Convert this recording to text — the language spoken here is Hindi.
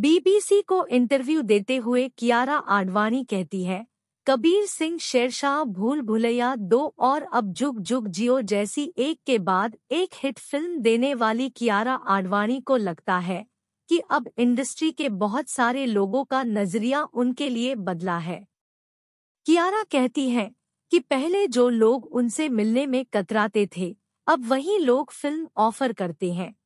बीबीसी को इंटरव्यू देते हुए कियारा आडवाणी कहती है कबीर सिंह शेरशाह भूल भुलैया दो और अब जुग जुग जियो जैसी एक के बाद एक हिट फिल्म देने वाली कियारा आडवाणी को लगता है कि अब इंडस्ट्री के बहुत सारे लोगों का नजरिया उनके लिए बदला है कियारा कहती है कि पहले जो लोग उनसे मिलने में कतराते थे अब वही लोग फिल्म ऑफर करते हैं